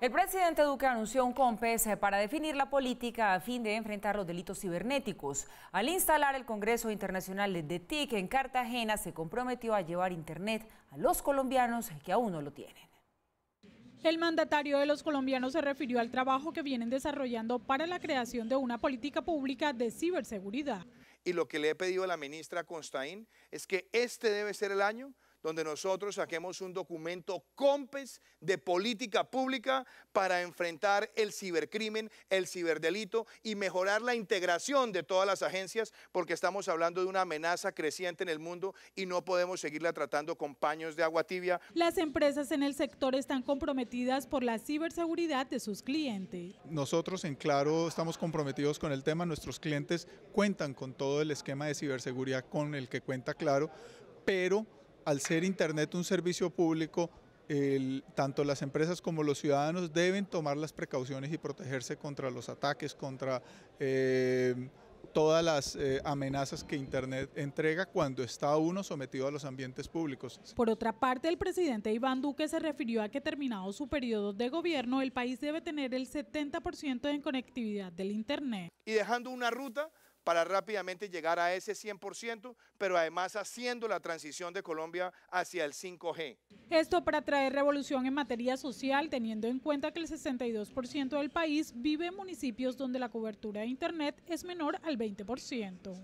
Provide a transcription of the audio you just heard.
El presidente Duque anunció un COMPES eh, para definir la política a fin de enfrentar los delitos cibernéticos. Al instalar el Congreso Internacional de TIC en Cartagena, se comprometió a llevar Internet a los colombianos que aún no lo tienen. El mandatario de los colombianos se refirió al trabajo que vienen desarrollando para la creación de una política pública de ciberseguridad. Y lo que le he pedido a la ministra Constaín es que este debe ser el año donde nosotros saquemos un documento COMPES de política pública para enfrentar el cibercrimen, el ciberdelito y mejorar la integración de todas las agencias, porque estamos hablando de una amenaza creciente en el mundo y no podemos seguirla tratando con paños de agua tibia. Las empresas en el sector están comprometidas por la ciberseguridad de sus clientes. Nosotros en Claro estamos comprometidos con el tema, nuestros clientes cuentan con todo el esquema de ciberseguridad con el que cuenta Claro, pero al ser Internet un servicio público, tanto las empresas como los ciudadanos deben tomar las precauciones y protegerse contra los ataques, contra eh, todas las eh, amenazas que Internet entrega cuando está uno sometido a los ambientes públicos. Por otra parte, el presidente Iván Duque se refirió a que terminado su periodo de gobierno, el país debe tener el 70% en conectividad del Internet. Y dejando una ruta para rápidamente llegar a ese 100%, pero además haciendo la transición de Colombia hacia el 5G. Esto para traer revolución en materia social, teniendo en cuenta que el 62% del país vive en municipios donde la cobertura de Internet es menor al 20%.